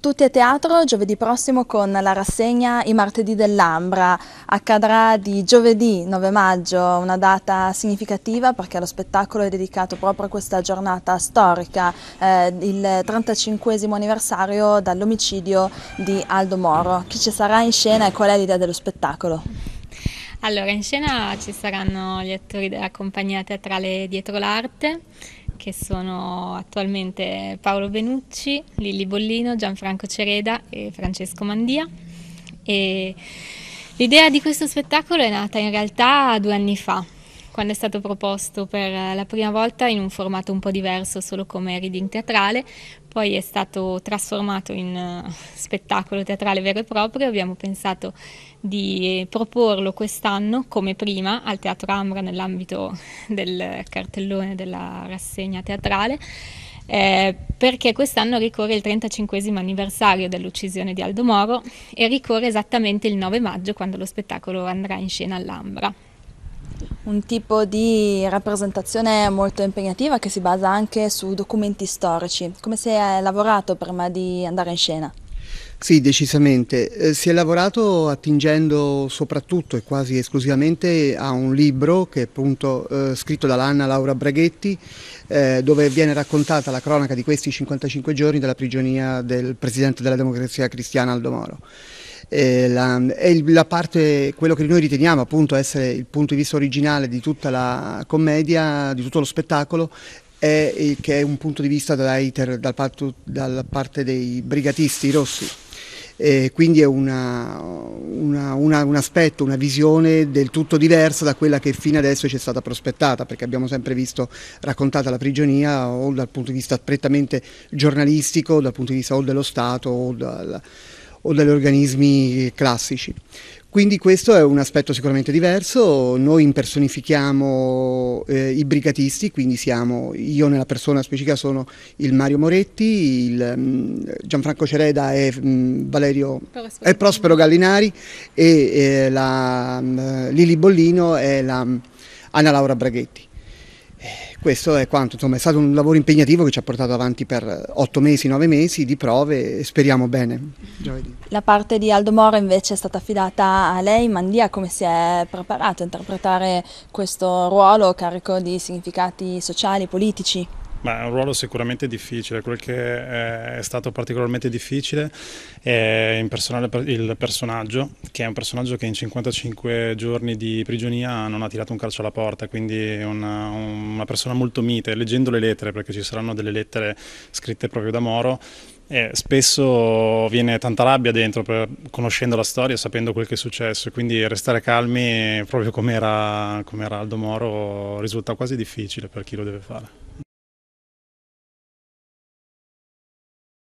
Tutti a teatro giovedì prossimo con la rassegna I martedì dell'Ambra. Accadrà di giovedì 9 maggio, una data significativa perché lo spettacolo è dedicato proprio a questa giornata storica, eh, il 35 anniversario dall'omicidio di Aldo Moro. Chi ci sarà in scena e qual è l'idea dello spettacolo? Allora, in scena ci saranno gli attori della compagnia teatrale Dietro l'Arte che sono attualmente Paolo Benucci, Lilli Bollino, Gianfranco Cereda e Francesco Mandia. E l'idea di questo spettacolo è nata in realtà due anni fa quando è stato proposto per eh, la prima volta in un formato un po' diverso, solo come reading teatrale, poi è stato trasformato in eh, spettacolo teatrale vero e proprio. Abbiamo pensato di proporlo quest'anno come prima al Teatro Ambra nell'ambito del cartellone della rassegna teatrale. Eh, perché quest'anno ricorre il 35 anniversario dell'uccisione di Aldo Moro e ricorre esattamente il 9 maggio quando lo spettacolo andrà in scena all'Ambra un tipo di rappresentazione molto impegnativa che si basa anche su documenti storici. Come si è lavorato prima di andare in scena? Sì, decisamente. Eh, si è lavorato attingendo soprattutto e quasi esclusivamente a un libro che è appunto eh, scritto dall'Anna Laura Braghetti, eh, dove viene raccontata la cronaca di questi 55 giorni della prigionia del Presidente della Democrazia Cristiana Aldo Moro eh, la, è la parte, quello che noi riteniamo appunto essere il punto di vista originale di tutta la commedia, di tutto lo spettacolo, è il, che è un punto di vista dai, ter, dal, dalla parte dei brigatisti rossi. Eh, quindi è una, una, una, un aspetto, una visione del tutto diversa da quella che fino adesso ci è stata prospettata, perché abbiamo sempre visto raccontata la prigionia o dal punto di vista prettamente giornalistico, dal punto di vista o dello Stato o dal o dagli organismi classici. Quindi questo è un aspetto sicuramente diverso, noi impersonifichiamo eh, i brigatisti, quindi siamo, io nella persona specifica sono il Mario Moretti, il, um, Gianfranco Cereda e um, Valerio Prospero, e Prospero Gallinari e, e eh, la, um, Lili Bollino e la Anna Laura Braghetti. Questo è quanto, insomma è stato un lavoro impegnativo che ci ha portato avanti per otto mesi, nove mesi di prove e speriamo bene. Giovedì. La parte di Aldo Moro invece è stata affidata a lei, Mandia come si è preparato a interpretare questo ruolo carico di significati sociali, politici? Ma è un ruolo sicuramente difficile, quel che eh, è stato particolarmente difficile è il personaggio, che è un personaggio che in 55 giorni di prigionia non ha tirato un calcio alla porta, quindi è una, una persona molto mite, leggendo le lettere, perché ci saranno delle lettere scritte proprio da Moro, eh, spesso viene tanta rabbia dentro, per, conoscendo la storia, sapendo quel che è successo, quindi restare calmi, proprio come era Aldo Moro, risulta quasi difficile per chi lo deve fare.